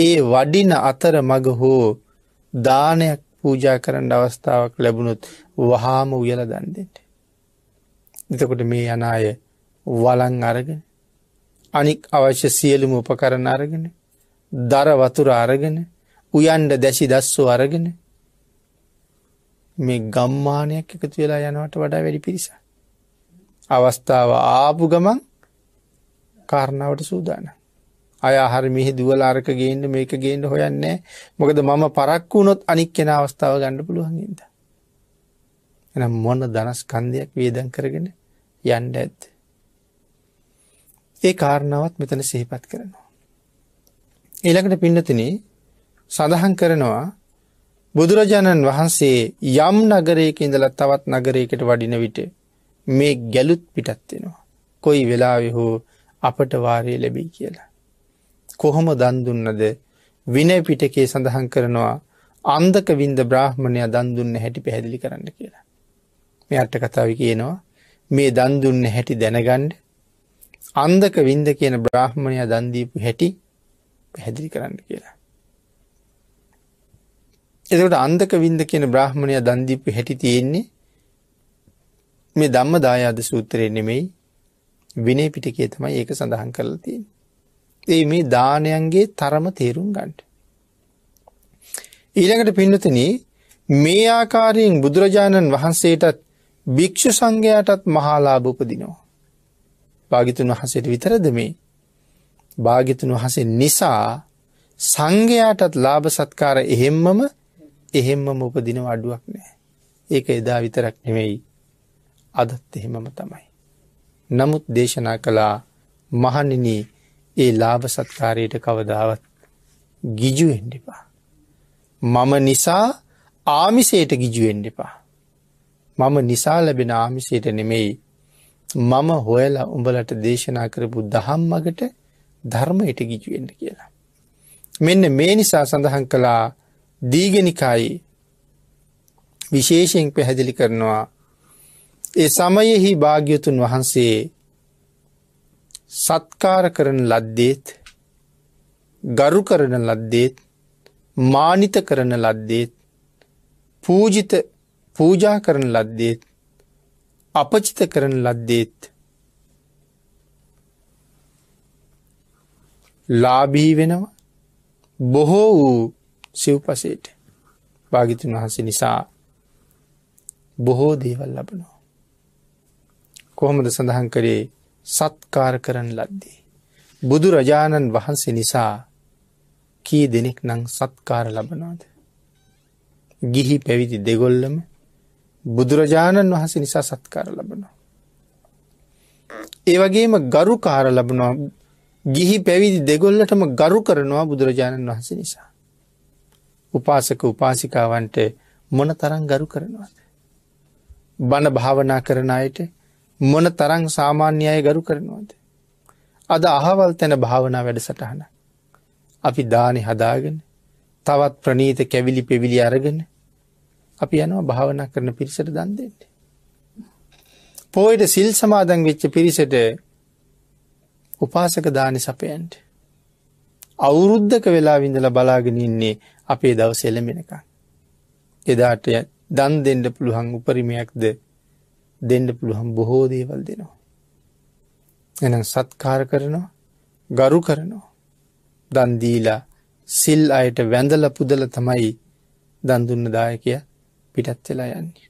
ඒ වඩින අතර මග හෝ දානයක් පූජා කරන්න අවස්ථාවක් ලැබුණොත් වහාම උයල දන්දෙට. එතකොට මේ යනාය වලං අරගෙන අනික් අවශ්‍ය සියලුම උපකරණ අරගෙන දර වතුර අරගෙන උයන්ඩ දැසි දස්සු අරගෙන මේ ගම්මානයක් එකතු වෙලා යනවට වඩා වැඩි පිරිස. අවස්ථාව ආපු ගමන් කාරණාවට සූදාන. අය හරි මෙහි දුවලාරක ගේන්න මේක ගේන්න හොයන්නේ මොකද මම පරක්කු වුණොත් අනික් කෙන අවස්ථාව ගණඩ පුළුවන්ගේද. එනම් මොන්න දනස්කන්දයක් වේදන් කරගෙන යන්ඩ ඇත්ත. ඒ කාරණාවත් මෙතන සිහිපත් කරනවා. ඊළඟට පින්නතිනේ සඳහන් කරනවා බුදුරජාණන් වහන්සේ යම් නගරයක ඉඳලා තවත් නගරයකට වඩින විට මේ ගැලුත් පිටත් වෙනවා. කොයි වෙලාවෙ හෝ අපට වාරය ලැබෙයි කියලා. කොහොම දන් දුන්නද විනය පිටකේ සඳහන් කරනවා අන්දක වින්ද බ්‍රාහ්මණයා දන් දුන්න හැටි පැහැදිලි කරන්න කියලා. මේ අට කතාව කියනවා මේ දන් දුන්න හැටි දැනගන්න අන්දක වින්ද කියන බ්‍රාහ්මණය දන්දීපු හැටි පැහැදිලි කරන්න කියලා. එතකට අන්දක වින්ද කියන බ්‍රාහ්මණය දන්දීපු හැටි තියෙන්නේ මේ දම්ම දායාද සූත්‍රය නෙමෙයි විනේ පිටිකේ තමයි ඒක සඳහන් කරලා තියෙන. ඒ මේ දානයන්ගේ තරම තේරුම් ගන්ට. ඊළඟට පින්නතන මේ ආකාරයෙන් බුදුරජාණන් වහන්සේටත් භික්‍ෂු සංඝයාටත් මහාලාභ උපදිනවා. භාගිතුන් වහසට විතරද මේ. භාගිතුන් වහසේ නිසා සංඝයාටත් ලාභ සත්කාර එහෙම්මම එහෙම්මම උපදින අඩුවක් නෑ. ඒක එදා විතරක් නෙවෙයි අදත් එහෙමම තමයි. නමුත් දේශනා කළා මහනිනී ඒ ලාභ සත්කාරයට කවදාවත් ගිජුවෙන්ඩිපා. මම නිසා ආමිසයට ගිජුවෙන්ඩිපා. මම නිසා ලැබෙන ආමිසයට නෙමෙයි මම හොයලා උඹලට දේශනා කරපු දහම්මගට ධර්මයට ගිජුවෙන්න කියලා. මෙන්න මේ නිසා සඳහන් කළා දීගනිකායි විශේෂයෙන් පැහැදිලි කරනවා ඒ සමයෙහි භාග්‍යතුන් වහන්සේ සත්කාර කරන ලද්දේත් ගරු කරන ලද්දේත් මානිත කරන ලද්දේත් පූජිත පූජා කරන ලද්දේත් අපචිත කරන ලද්දේත් ලාබී වෙනවා බොහෝ වූ සිව්පසයට භාගිතුන් වහස නිසා බොහෝ දේවල් ලබනවා. කොහොමද සඳහන් කරේ සත්කාර කරන ලද්දේ. බුදුරජාණන් වහන්සේ නිසා කී දෙනෙක් නං සත්කාර ලබනවාද. ගිහි පැවිදි දෙගොල්ලම බුදුරජාණන් වහන්සේ නිසා සත්කාර ලබනවා. ඒවගේම ගරු කාර ලබනවා ගිහි පැවිදි දෙගොල්ලටම ගරු කරනවා බුදුරජාණන් වහන්සේ නිසා. උපාසක උපාසිකාවන්ට මොන තරං ගරු කරනවාද. බණ භාවනා කරන අයට මොන තරං සාමාන්‍ය අය ගරු කරනවාද. අද අහවල් තැන භාවනා වැඩසටහන. අපි දානෙ හදාගෙන තවත් ප්‍රනීත කැවිලි පෙවිලි අරගෙන අපි යනවා භාවනා කරන පිරිසට දන් දෙන්න. පොයට සිල් සමාදන් වෙච්ච පිරිසට උපාසක දානි සපයන්ට. අවුරුද්ධක වෙලා විඳලා බලාගෙන ඉන්නේ අපේ දවස එළඹෙනකන්. එදාට දන් දෙන්න පුළුවන් උපරිමයක්ද දෙන්න පුළුවන් බොහෝ දේවල් දෙනවා. එනම් සත්කාර කරනවා ගරු කරනවා. දන්දීලා සිල් අයට වැඳල පුදල තමයි දන්දුන්න දායකයා පිටත් වෙලා යන්නේ.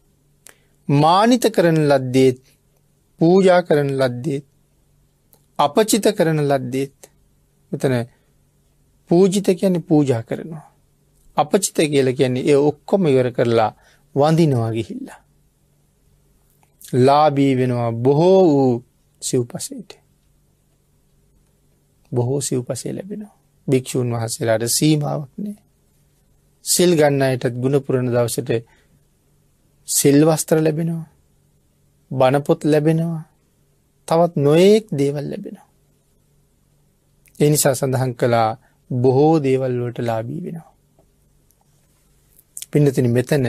මානිත කරන ලද්දේත් පූජා කරන ලද්දේත් අපචිත කරන ලද්දේත් මෙතන පූජිත කියන්නේ පූජා කරනවා. අපචිත කියල කියන්නේ ඒ ඔක්කොම ඉවර කරලා වඳිනවා ගිහිල්ලා. ලාබී වෙනවා බොහෝ වූ සිව්පසේට. බොහෝ සිව්පසේ ලැබෙනවා. භික්‍ෂූන් වහසේලාට සීමාවක් නෑ. සිල් ගන්න අයටත් ගුණපුරණ දවසට සිල්වස්ත්‍ර ලැබෙනවා බණපොත් ලැබෙනවා තවත් නොයෙක් දේවල් ලැබෙනවා. එනිසා සඳහන් කළා බොහෝ දේවල්ලුවට ලාබී වෙනවා. පිඩතින මෙතන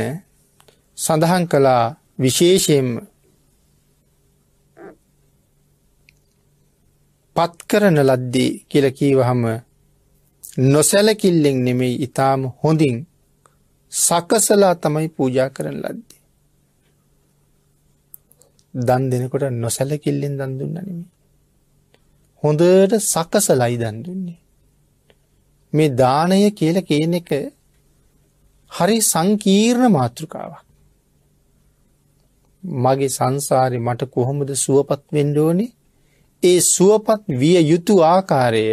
සඳහන් කළා විශේෂයෙන්ම පත්කරන ලද්දේ කියල කීවහම නොසැලකිල්ලෙෙන් නෙමෙයි ඉතාම හොඳින් සකසලා තමයි පූජා කරන ලද්දේ. දන් දෙනකොට නොසැලකිල්ලෙන් දන් දුන්න නෙමේ. හොඳට සකසලයි දන් දුන්නේ. මේ දානය කියල කියන එක හරි සංකීර්ණ මාතෘකාවක්. මගේ සංසාරය මට කොහොමද සුවපත් වෙන්ඩෝනි ඒ සුවපත් විය යුතු ආකාරය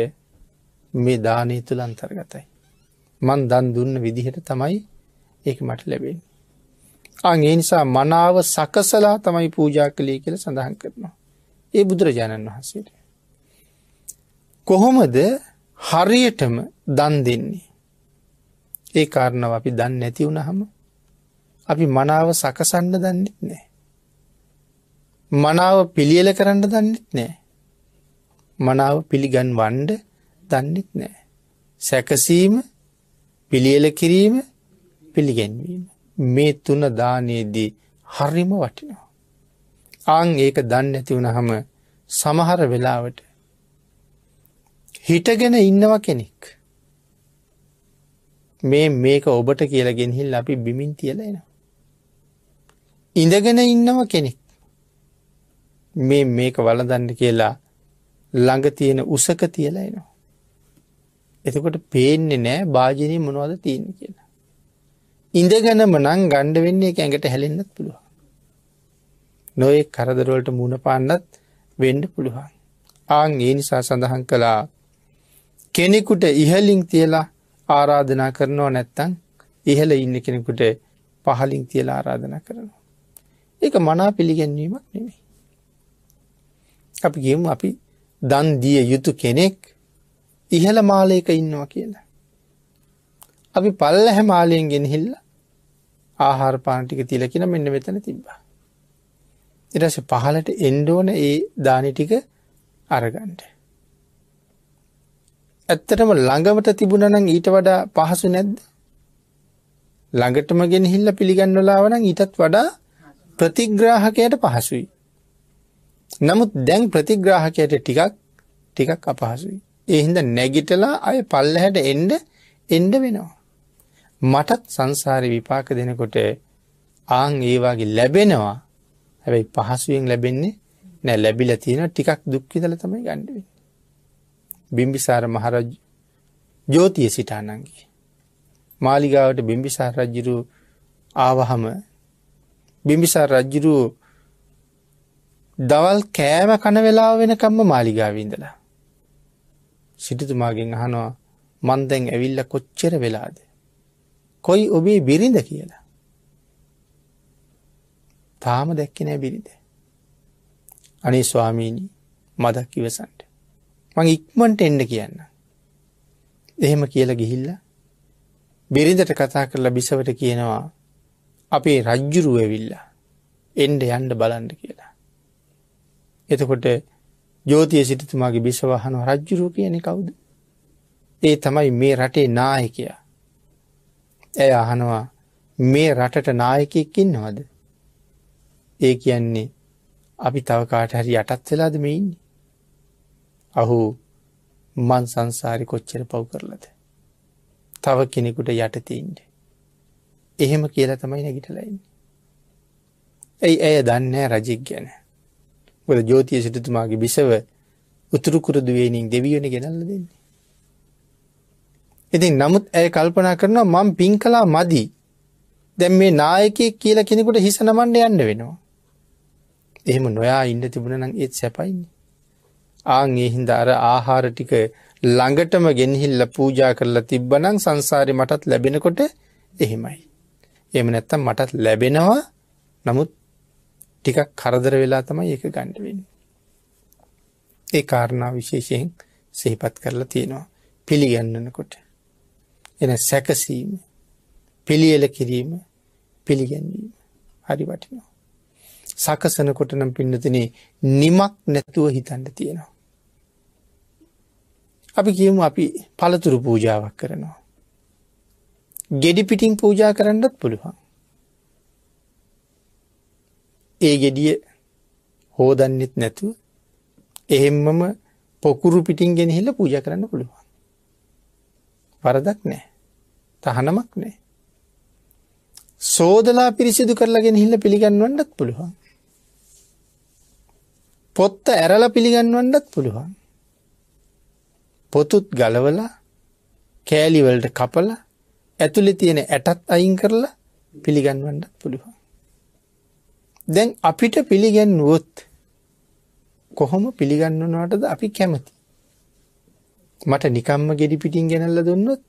මේ දානය තුළ අන්තර්ගතයි. මන් දන් දුන්න විදිහට තමයි ඒක මට ලැබෙන්. අන් ඒ නිසා මනාව සකසලා තමයි පූජා කළේ කියල සඳහන් කරනවා. ඒ බුදුරජාණන් වහන්සේට. කොහොමද හරියටම දන් දෙන්නේ. ඒ කාරණව අපි දන්න නැති වුණහම අපි මනාව සකසන්න දන්නෙත් නෑ. මනාව පිළියල කරන්න දන්නෙත් නෑ. මනාව පිළිගන් වන්ඩ දන්නෙත් නෑ. සැකසීම පිළියල කිරීම පිළිගැන්වීම. මේ තුන දානයේදී හරිම වටිනවා. ආං ඒක දන්න ඇති වුණහම සමහර වෙලාවට හිටගෙන ඉන්නව කෙනෙක් මේ මේක ඔබට කියලගෙන හිල් අපි බිමින් තියල එන. ඉඳගෙන ඉන්නව කෙනෙක් මේ මේක වලදන්න කියලා ළඟ තියෙන උසක තියලා එනවා. එතකොට පේන්නේ නෑ භාජනය මොනවද තියෙන කියන. ඉඳගෙනම නං ගණ්ඩ වෙන්න එක ඇඟට හැලෙන්න්නත් පුළුවන්. නොයෙක් කරදරවලට මුණ පන්නත් වෙන්ඩ පුළුවන්. ආං ඒ නිසා සඳහන් කළා කෙනෙකුට ඉහලින් තියලා ආරාධනා කරනවා නැත්තං ඉහල ඉන්න කෙනෙකුට පහලින් තියලා ආරාධනා කරනවා. එක මනා පිළිගැන්වීමක් නෙමේ. අපි ගෙමු අපි දන් දිය යුතු කෙනෙක් ඉහළ මාලයක ඉන්නවා කියලා. අපි පල්ල හැමාලයෙන් ගෙනහිල්ල ආහාරපාන ටික තියල කියෙන මෙන්න වෙතන තිබ්බා. එරස පහලට එන්ඩෝන ඒ දානි ටික අරගන්ට. ඇත්තටම ළඟමට තිබුණනං ඊට වඩා පහසු නැද්ද. ළඟටම ගෙන හිල්ල පිළිගන්නලාවනං ඊටත් වඩා ප්‍රතිග්‍රාහකයට පහසුයි. නමුත් දැන් ප්‍රතිග්‍රාහකයට ටිකක් ටිකක් අපහසුයි. එහින්ද නැගිටලා අය පල්ල හැට එන්ඩ එන්ඩ වෙනවා. මටත් සංසාරි විපාක දෙනකොට ආං ඒ වගේ ලැබෙනවා හැබැයි පහසුවෙන් ලැබෙන්නේ නෑ ලැබිල තියෙන ටිකක් දුක්විදල තමයි ගණ්ඩුවෙන්. බිම්බිසාර මහරජ ජෝතිය සිටානන්ගේ. මාලිගාවට බිම්බිසාර රජ්ජිරු ආවහම බිම්බිසාර රජ්ජිරු දවල් කෑම කන වෙලා වෙනකම්ම මාලිගාවීඳලා. සිටිතුමාගෙන් අහනවා මන්දැන් ඇවිල්ල කොච්චර වෙලාද. කොයි ඔබේ බිරිඳ කියලා. තාම දැක්කෙ නෑ බිරිඳ. අනේ ස්වාමීණී මදක් ඉවසන්ට. මං ඉක්මන්ට එන්ඩ කියන්න. එහෙම කියලා ගිහිල්ල බිරිඳට කතා කරලා බිසවට කියනවා අපේ රජ්ජුරුව ඇවිල්ලා එන්ඩ යන්ඩ බලන්ඩ කියලා. එතකොට ජෝතිය සිටතුමාගේ බිසවහන රජ්ජුරුව කියන කවුද. ඒ තමයි මේ රටේ නායකයා ඇය අහනවා මේ රටට නායකෙක් ඉන්නවද. ඒ කියන්නේ අපි තවකාට හරි යටත් වෙලාද මෙයින්නේ. අහු මන් සංසාරි කොච්චර පව් කරලද. තව කෙනෙකුට යටතින්ට. එහෙම කියලා තමයි නැගිටලයින්න. ඇයි ඇය දන්නෑ රජෙක් ගැන. ගොල ජෝතිය සිටතුමාගේ බිසව උතුරුකුරදුවේනින් දෙවියන ගෙනල්ල දෙන්නේ. ඉතින් නමුත් ඇය කල්පනා කරනවා මම පින් කළා මදි. දැන් මේ නායකයෙක් කියලා කෙනෙකුට හිස නමන්න යන්න වෙනවා. එහෙම නොයා ඉන්න තිබුණ නම් ඒත් සැපයින්නේ. ආන් ඒ හින්දා අර ආහාර ටික ළඟටම ගෙනහිල්ල පූජා කරලා තිබ්බනම් සංසාරේ මටත් ලැබෙනකොට එහෙමයි. එහෙම නැත්තම් මටත් ලැබෙනවා. නමුත් ටිකක් කරදර වෙලා තමයි ඒක ගන්න වෙන්නේ. ඒ කාරණා විශේෂයෙන් සිහිපත් කරලා තියෙනවා පිළිගන්නනකොට. එන සැකසීම පිළියල කිරීම පිළිගැන්වීම හරි වටිනවා. සකසනකොට නම් පින්නතිනේ නිමක් නැතුව හිතන්න තියෙනවා. අපි කියමු අපි පළතුරු පූජාවක් කරනවා. ගෙඩි පිටින් පූජා කරන්නත් පුළුවන්. ඒ ගෙඩිය හෝදන්නෙත් නැතුව එහෙම්මම පොකුරු පිටින් ගෙනහිල පූජ කරන්න පුළුවන්. වරදක් නෑ. තහනමක් නෑ. සෝදලා පිරිසිදු කරලාගෙන හිල්ල පිළිගන්නවන්නත් පුළුවන්. පොත්ත ඇරල පිළිගන්නවන්නත් පුළුවන්. පොතුත් ගලවලා කෑලිවලට කපල ඇතුළි තියෙන ඇටත් අයින් කරලා පිළිගන්වන්නත් පුළුවන්. දැන් අපිට පිළිගැන්වුවොත් කොහොම පිළිගන්නවනටද අපි කැමති. මට නිකම්ම ගෙඩි පිටින් ගැනල්ල දුන්නොත්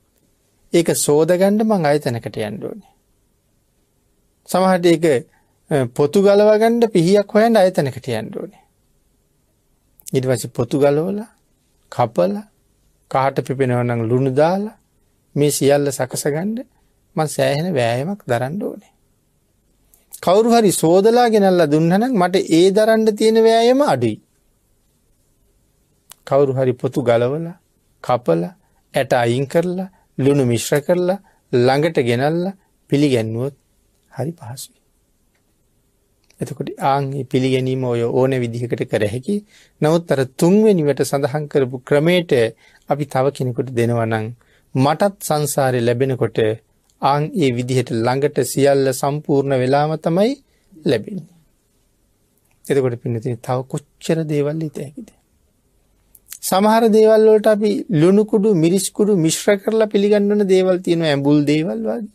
ඒක සෝදගන්න මං ආයතනකට යන්න ඕනේ. සමහරට ඒක පොතු ගලව ගන්න පිහියක් හොයන්න ආයතනකට යන්න ඕනේ. ඊට පස්සේ පොතු ගලවලා කපලා කහට පිපෙනවා නම් ලුණු දාලා මේ සියල්ල සකසගන්න මං සෑහෙන වෑයමක් දරන්න ඕනේ. කවුරු හරි සෝදලා ගෙනල්ලා දුන්නනම් මට ඒ දරන්න තියෙන වෑයම අඩුයි. කවුරු හරි පොතු ගලවලා කපලා ඇට අයින් කරලා ලුණු මිශ්‍ර කරලා ළඟට ගෙනල්ල පිළිගැන්වුවොත් හරි පහසුයි. එතකොට ආංහි පිළිගැනීම ඔය ඕන විදිහකට කරහැකි නවත් අර තුන්වැනිවට සඳහන් කරපු ක්‍රමයට අපි තව කෙනෙකුට දෙනවනං මටත් සංසාරය ලැබෙනකොට ආං ඒ විදිහට ළඟට සියල්ල සම්පූර්ණ වෙලාම තමයි ලැබෙන්නේ. එතකොට පින්නතින තව කොච්චර දේවල් හිතයකිද. සමහර දේවල් වලට අපි ලුණු කුඩු මිරිස් කුඩු මිශ්‍ර කරලා පිළිගන්න ඕන දේවල් තියෙනවා ඇඹුල් දේවල් වගේ.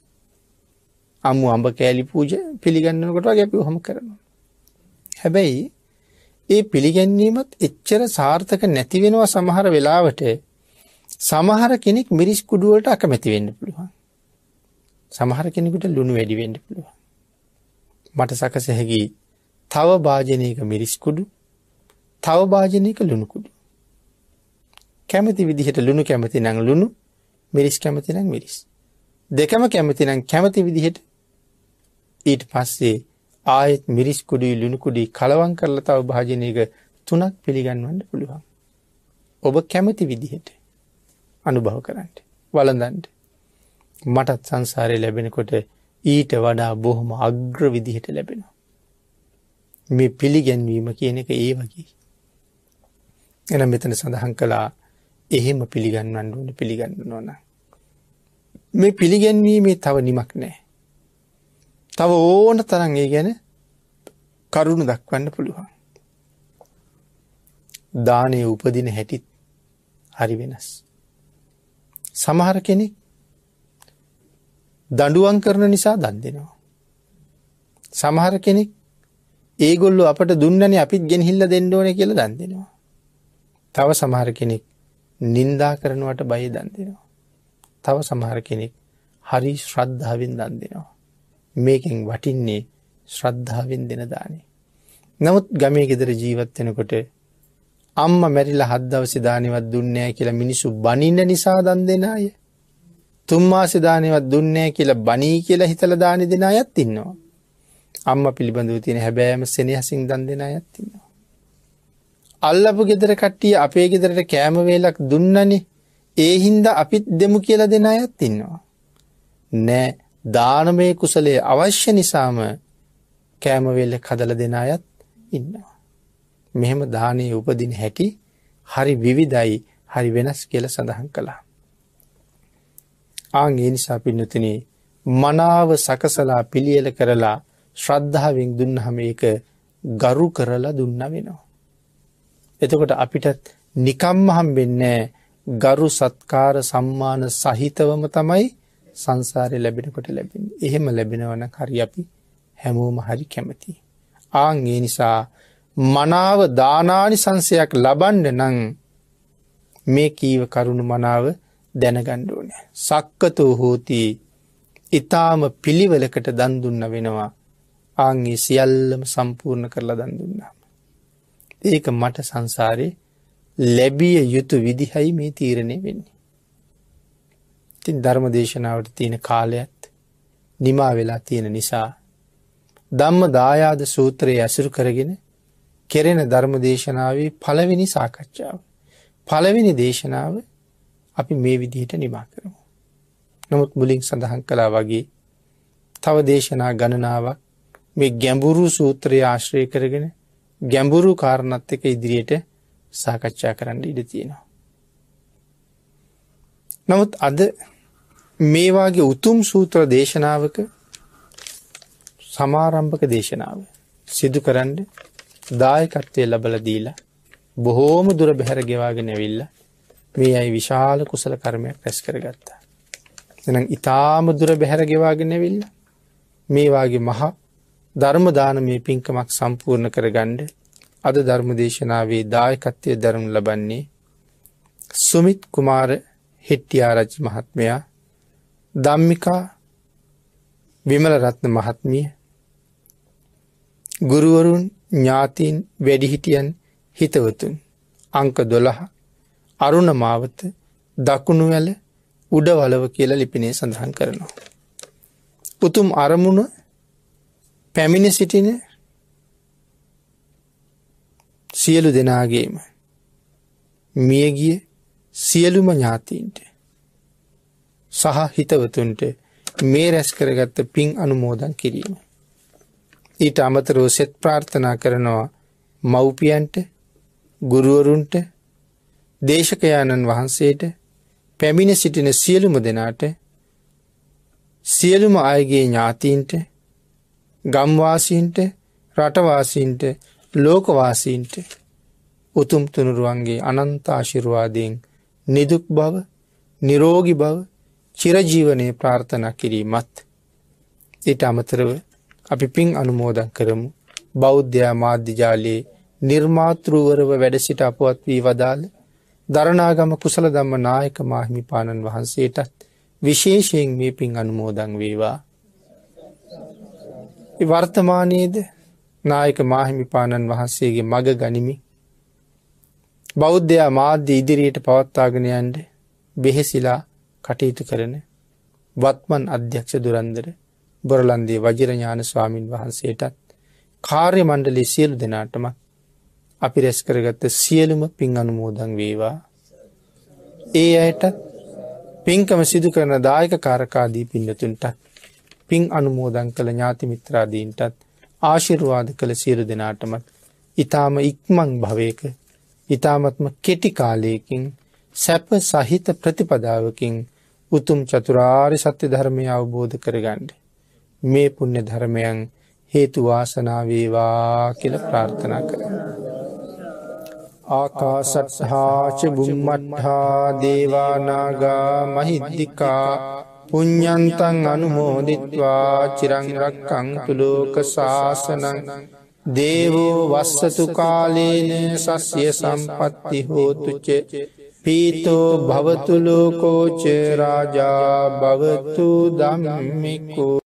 අමු අඹ කෑලි පූජ පිළිගන්නනකොට වගේ අපි ඔහොම කරනවා. හැබැයි ඒ පිළිගැන්වීමත් එච්චර සාර්ථක නැති වෙනවා සමහර වෙලාවට. සමහර කෙනෙක් මිරිස් කුඩු වලට අකමැති වෙන්න පුළුවන්. සමහර කෙනෙකුට ලුණු වැඩි වෙන්න පුළුවන්. මට සකස හැකි තව භාජනයක මිරිස් කුඩු, තව භාජනයක ලුණු කුඩු. කැමති විදිහට ලුණු කැමති නම් ලුණු මිරිස් කැමති නම් මිරිස් දෙකම කැමති නම් කැමති විදිහට ඊට පස්සේ ආයෙත් මිරිස් කුඩි ලුණු කුඩි කලවම් කරලා තව භාජනයක තුනක් පිළිගන්වන්න පුළුවන් ඔබ කැමති විදිහට අනුභව කරන්න වළඳන්ට මටත් සංසාරය ලැබෙනකොට ඊට වඩා බොහොම අග්‍ර විදිහට ලැබෙනවා මේ පිළිගැන්වීම කියන එක ඒ වගේ එන මෙතන සඳහන් කලා එහෙම පිළිගන්වන්න ඕන පිළිගන්න ඕන. මේ පිළිගැන්වීමේ තව නිමක් නෑ. තව ඕන තරන් ඒ ගැන කරුණු දක්වන්න පුළුවන්. දානය උපදින හැටිත් හරි වෙනස්. සමහර කෙනෙක් දඩුවන් කරන නිසා දන් දෙෙනවා. සමහර කෙනෙක් ඒගොල්ලු අපට දුන්නන අපිත් ගෙනහිල්ල දෙන්න ඕන කියල දන් දෙෙනවා. තව සමහර කෙනෙක් නින්දා කරනවට බය දන් දෙනවා. තව සමහර කෙනෙක් හරි ශ්‍රද්ධාවෙන් දන් දෙනවා. මේකෙන් වටින්නේ ශ්‍රද්ධාවෙන් දෙන දානේ. නමුත් ගමේ ගෙදර ජීවත් වෙනකොට අම්ම මැරිලා හද්දවසි දානවත් දුන්නෑ කියලා මිනිසු බනින්න නිසා දන් දෙෙන අය. තුම්මාසි දානවත් දුන්නෑ කියලා බනී කියලා හිතල දානෙ දෙෙන අයත් ඉන්නවා. අම්ම පිළිබඳව තියෙන හැබෑම සෙනහසින් දන් දෙෙන අයත් ඉන්නවා. අල්ලපු ගෙදර කට්ටිය අපේ ගෙදරට කෑම වේලක් දුන්නනේ. ඒ හින්දා අපිත් දෙමු කියලා දෙන අයත් ඉන්නවා. නෑ දානමය කුසලයේ අවශ්‍ය නිසාම කෑම වේල කදලා දෙන අයත් ඉන්නවා. මෙහෙම දානයේ උපදින හැටි හරි විවිධයි හරි වෙනස් කියලා සඳහන් කළා. ආන් ඒ නිසා පින්නතිනේ මනාව සකසලා පිළියෙල කරලා ශ්‍රද්ධාවෙන් දුන්නහම ඒක ගරු කරලා දුන්න වෙනවා. එතකොට අපිටත් නිකම්ම හම්බෙන්නේ ගරු සත්කාර සම්මාන සහිතවම තමයි සංසාරය ලැබෙනකොට ලැබෙන. එහෙම ලැබෙනවන හරි අපි හැමෝම හරි කැමති. ආං ඒ නිසා මනාව දානානි සංසයක් ලබන්ඩ නං මේ කීව කරුණු මනාව දැනගණ්ඩුවන. සක්කතෝ හෝති ඉතාම පිළිවලකට දන්දුන්න වෙනවා ආංගේ සියල්ලම සම්පූර්ණ කරලා දන්දුන්නා. ඒක මට සංසාරය ලැබිය යුතු විදිහයි මේ තීරණය වෙන්නේ. තින් ධර්ම දේශනාවට තියෙන කාලයත් නිමා වෙලා තියෙන නිසා. දම්ම දායාද සූත්‍රයේ ඇසුරු කරගෙන කෙරෙන ධර්ම දේශනාවේ පළවෙනි සාකච්ඡාව. පළවෙනි දේශනාව අපි මේ විදිහට නිමා කරමු. නමුත් මුලින් සඳහන් කලා වගේ තව දේශනා ගණනාවක් මේ ගැඹුරු සූත්‍රය ආශ්‍රය කරගෙන ගැඹුරු කාරණත් එක ඉදිරියට සාකච්ඡා කරන්න ඉඩ තියෙනවා. නමුත් අද මේවාගේ උතුම් සූත්‍ර දේශනාවක සමාරම්භක දේශනාව සිදු කරන්න දායකත්වය ලබල දීලා බොහෝම දුර බැහැර ගෙවාගෙන ඇවිල්ල මේ අයි විශාල කුසල කර්මයක් රැස් කරගත්තා. එනම් ඉතාම දුර බැහැර ගෙවාගෙන ඇවිල්ල මේවාගේ මහා ධර්මදාන මේ පින්කමක් සම්පූර්ණ කරගණ්ඩ අද ධර්මදේශනාවේ දායකත්වය දරනු ලබන්නේ සුමිත් කුමාර හෙට්ටිආරච්චි මහත්මයා දම්මිකා විමලරත්න මහත්මිය ගුරුවරුන් ඥාතින් වැඩිහිටියන් හිතවතුන් අංක දොළහ අරුණ මාවත දකුණුවැල උඩවලව කියලා ලිපිනේ සඳහන් කරනවා. උතුම් අරමුණ පැමිණ සිටින සියලු දෙනාගේම මියගිය සියලුම ඥාතීන්ට සහ හිතවතුන්ට මේ රැස් කරගත්ත පින් අනුමෝදන් කිරීම. ඊට අමතරෝ සෙත් ප්‍රාර්ථනා කරනවා මව්පියන්ට ගුරුවරුන්ට දේශකයාණන් වහන්සේට පැමිණ සිටින සියලුම දෙනාට සියලුම අයගේ ඥාතීන්ට ගම්වාසීන්ට රටවාසීන්ට ලෝකවාසීන්ට උතුම් තුනුරුවන්ගේ අනන්තාශිරවාදයෙන් නිදුක් බව නිරෝගි බව චිරජීවනය ප්‍රාර්ථනා කිරීමත්. ඊට අමතරව අපි පින් අනුමෝදන් කරමු බෞද්ධයා මාධ්‍යජාලයේ නිර්මාතෘවරව වැඩසිට අපවත් වී වදාළ දරනාගම කුසල දම්ම නායක මාහිමිපාණන් වහන්සේටත් විශේෂයෙන් මේ පින් අනුමෝදං වේවා වර්තමානයේද නායක මාහිමිපාණන් වහන්සේගේ මග ගනිමි බෞද්ධයා මාධ්‍ය ඉදිරියට පවත්තාගෙනයන්ට බෙහෙසිලා කටයුතු කරන වත්මන් අධ්‍යක්ෂ දුරන්දර බොරලන්දේ වජිරඥාන ස්වාමීන් වහන්සේටත් කාර්ය මණ්ඩලි සියලු දෙනාටම අපි රැස් කරගත්ත සියලුම පින් අනුමෝදන් වේවා ඒ අයට පින්කම සිදු කරන දායක කාරකාදී පින්නතුන්ටත් පින් අනුමෝදන් කළ ඥාති මිත්‍රාදීන්ටත් ආශිර්වාද කළ සියලු දෙනාටමත් ඉතාම ඉක්මං භවයක ඉතාමත්ම කෙටි කාලයකින් සැප සහිත ප්‍රතිපදාවකින් උතුම් චතුරාරි සත්‍ය ධර්මය අවබෝධ කරගණ්ඩ. මේ පුුණ්‍ය ධර්මයන් හේතුවාසනාවේවා කියල ප්‍රාර්ථනා කර. ආකාසටහාච බුම්මට්හා දේවානාගා මහිද්දිිකා පුඤ්ඥන්තන් අනුමෝදිත්වා චිරංරක්කං තුළෝක ශාසනං දේවෝ වස්සතු කාලේන සස්ය සම්පත්ති හෝතුච පීතෝ භවතුලෝකෝච රාජා භවතු දම්මිකෝ